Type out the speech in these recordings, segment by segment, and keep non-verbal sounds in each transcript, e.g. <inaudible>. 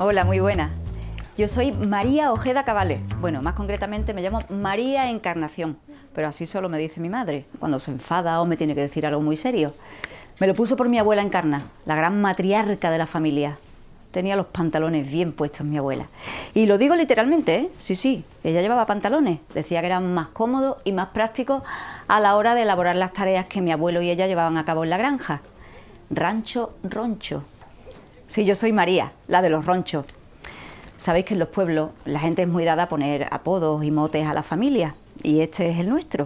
Hola, muy buena. Yo soy María Ojeda Cabales. Bueno, más concretamente me llamo María Encarnación, pero así solo me dice mi madre, cuando se enfada o me tiene que decir algo muy serio. Me lo puso por mi abuela Encarna, la gran matriarca de la familia. Tenía los pantalones bien puestos mi abuela. Y lo digo literalmente, ¿eh? Sí, sí, ella llevaba pantalones. Decía que eran más cómodos y más prácticos a la hora de elaborar las tareas que mi abuelo y ella llevaban a cabo en la granja. Rancho Roncho, Sí, yo soy María, la de los ronchos. Sabéis que en los pueblos la gente es muy dada a poner apodos y motes a la familia, y este es el nuestro.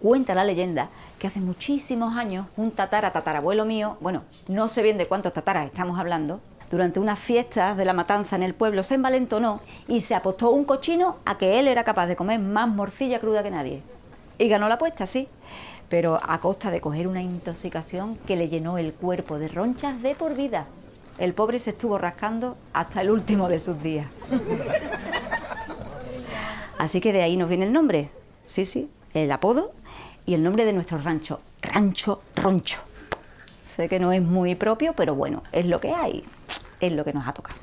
Cuenta la leyenda que hace muchísimos años un tatara, tatarabuelo mío, bueno, no sé bien de cuántos tataras estamos hablando, durante unas fiestas de la matanza en el pueblo se envalentonó y se apostó un cochino a que él era capaz de comer más morcilla cruda que nadie. Y ganó la apuesta, sí, pero a costa de coger una intoxicación que le llenó el cuerpo de ronchas de por vida. El pobre se estuvo rascando hasta el último de sus días. Así que de ahí nos viene el nombre. Sí, sí, el apodo y el nombre de nuestro rancho, Rancho Roncho. Sé que no es muy propio, pero bueno, es lo que hay, es lo que nos ha tocado.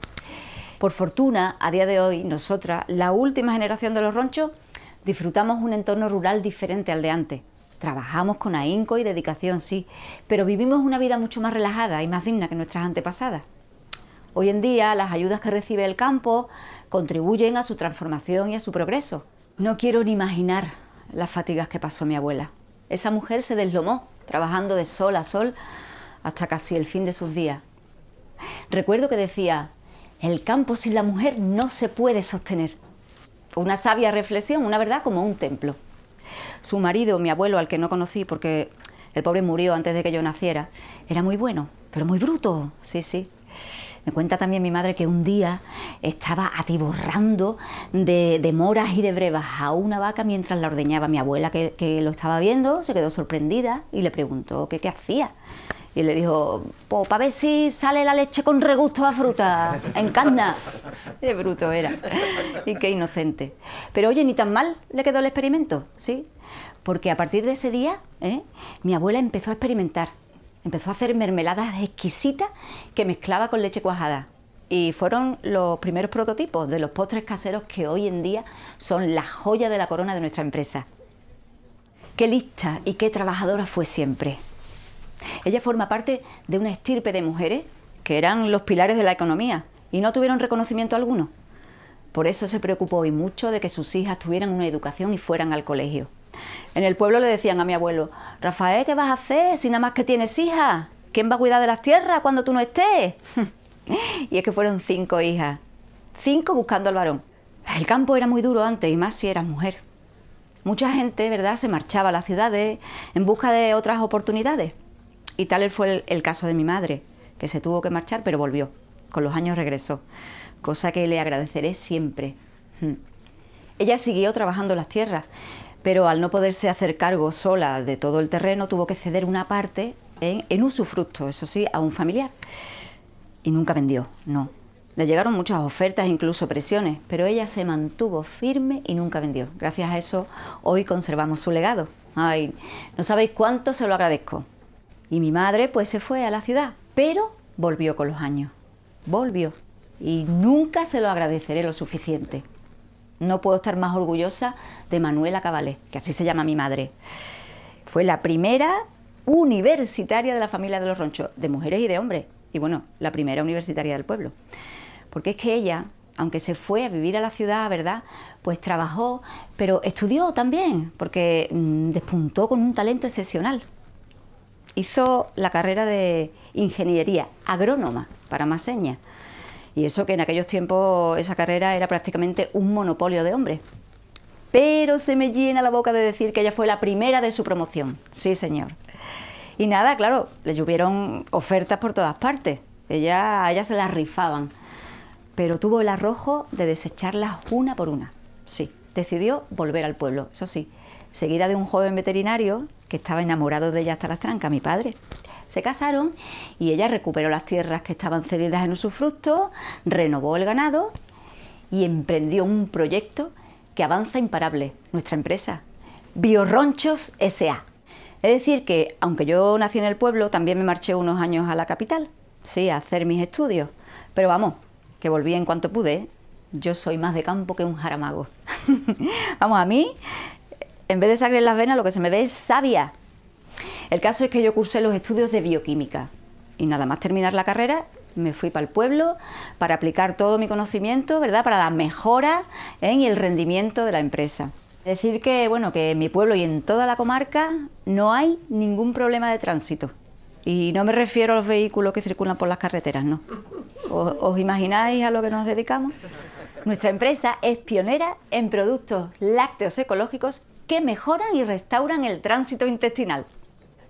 Por fortuna, a día de hoy, nosotras, la última generación de los ronchos, disfrutamos un entorno rural diferente al de antes. Trabajamos con ahínco y dedicación, sí, pero vivimos una vida mucho más relajada y más digna que nuestras antepasadas. Hoy en día las ayudas que recibe el campo contribuyen a su transformación y a su progreso. No quiero ni imaginar las fatigas que pasó mi abuela. Esa mujer se deslomó, trabajando de sol a sol hasta casi el fin de sus días. Recuerdo que decía, el campo sin la mujer no se puede sostener. una sabia reflexión, una verdad como un templo su marido, mi abuelo, al que no conocí porque el pobre murió antes de que yo naciera, era muy bueno, pero muy bruto, sí, sí. Me cuenta también mi madre que un día estaba atiborrando de, moras y de brevas a una vaca mientras la ordeñaba. Mi abuela, que, lo estaba viendo, se quedó sorprendida y le preguntó qué hacía. Y le dijo, pues para ver si sale la leche con regusto a fruta, en carna. Qué bruto era. Y qué inocente. Pero oye, ni tan mal le quedó el experimento, ¿sí? Porque a partir de ese día, ¿eh? mi abuela empezó a experimentar. Empezó a hacer mermeladas exquisitas que mezclaba con leche cuajada. Y fueron los primeros prototipos de los postres caseros que hoy en día son la joya de la corona de nuestra empresa. Qué lista y qué trabajadora fue siempre. Ella forma parte de una estirpe de mujeres que eran los pilares de la economía y no tuvieron reconocimiento alguno. Por eso se preocupó hoy mucho de que sus hijas tuvieran una educación y fueran al colegio. En el pueblo le decían a mi abuelo, Rafael, ¿qué vas a hacer si nada más que tienes hijas? ¿Quién va a cuidar de las tierras cuando tú no estés? <laughs> y es que fueron cinco hijas, cinco buscando al varón. El campo era muy duro antes y más si eras mujer. Mucha gente, ¿verdad?, se marchaba a las ciudades en busca de otras oportunidades. Y tal fue el, caso de mi madre, que se tuvo que marchar, pero volvió. Con los años regresó, cosa que le agradeceré siempre. Hmm. Ella siguió trabajando las tierras, pero al no poderse hacer cargo sola de todo el terreno, tuvo que ceder una parte en, en usufructo, eso sí, a un familiar. Y nunca vendió, no. Le llegaron muchas ofertas, incluso presiones, pero ella se mantuvo firme y nunca vendió. Gracias a eso, hoy conservamos su legado. Ay, no sabéis cuánto se lo agradezco. Y mi madre pues se fue a la ciudad, pero volvió con los años, volvió. Y nunca se lo agradeceré lo suficiente. No puedo estar más orgullosa de Manuela Cabalé, que así se llama mi madre. Fue la primera universitaria de la familia de los Ronchos, de mujeres y de hombres. Y bueno, la primera universitaria del pueblo. Porque es que ella, aunque se fue a vivir a la ciudad, ¿verdad? Pues trabajó, pero estudió también, porque mm, despuntó con un talento excepcional hizo la carrera de ingeniería agrónoma para señas Y eso que en aquellos tiempos esa carrera era prácticamente un monopolio de hombres. Pero se me llena la boca de decir que ella fue la primera de su promoción. Sí, señor. Y nada, claro, le llovieron ofertas por todas partes. Ella, a ella se las rifaban. Pero tuvo el arrojo de desecharlas una por una. Sí decidió volver al pueblo, eso sí, seguida de un joven veterinario que estaba enamorado de ella hasta las trancas, mi padre. Se casaron y ella recuperó las tierras que estaban cedidas en usufructo, renovó el ganado y emprendió un proyecto que avanza imparable, nuestra empresa, Biorronchos S.A. Es decir, que aunque yo nací en el pueblo, también me marché unos años a la capital, sí, a hacer mis estudios. Pero vamos, que volví en cuanto pude, yo soy más de campo que un jaramago. <laughs> Vamos, a mí, en vez de sangre en las venas, lo que se me ve es sabia... El caso es que yo cursé los estudios de bioquímica y nada más terminar la carrera me fui para el pueblo para aplicar todo mi conocimiento, ¿verdad? Para la mejora en ¿eh? el rendimiento de la empresa. Decir que, bueno, que en mi pueblo y en toda la comarca no hay ningún problema de tránsito. Y no me refiero a los vehículos que circulan por las carreteras, no. os imagináis a lo que nos dedicamos? Nuestra empresa es pionera en productos lácteos ecológicos que mejoran y restauran el tránsito intestinal.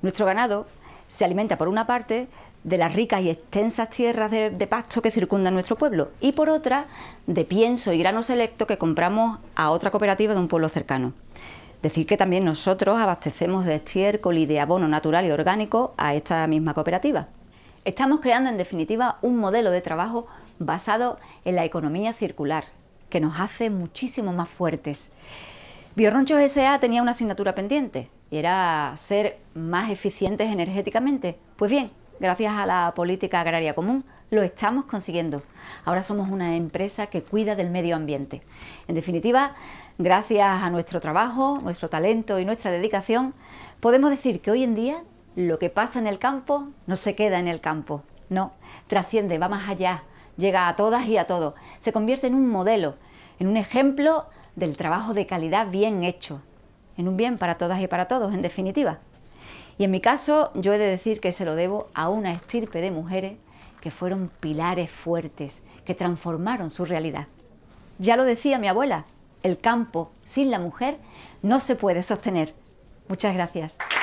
Nuestro ganado se alimenta por una parte de las ricas y extensas tierras de, pasto que circundan nuestro pueblo y por otra de pienso y grano selecto que compramos a otra cooperativa de un pueblo cercano. Decir que también nosotros abastecemos de estiércol y de abono natural y orgánico a esta misma cooperativa. Estamos creando en definitiva un modelo de trabajo basado en la economía circular, que nos hace muchísimo más fuertes. Biorronchos SA tenía una asignatura pendiente y era ser más eficientes energéticamente. Pues bien, gracias a la política agraria común, lo estamos consiguiendo. Ahora somos una empresa que cuida del medio ambiente. En definitiva, gracias a nuestro trabajo, nuestro talento y nuestra dedicación, podemos decir que hoy en día lo que pasa en el campo no se queda en el campo, no, trasciende, va más allá, llega a todas y a todos. Se convierte en un modelo, en un ejemplo del trabajo de calidad bien hecho, en un bien para todas y para todos, en definitiva. Y en mi caso, yo he de decir que se lo debo a una estirpe de mujeres que fueron pilares fuertes, que transformaron su realidad. Ya lo decía mi abuela, el campo sin la mujer no se puede sostener. Muchas gracias.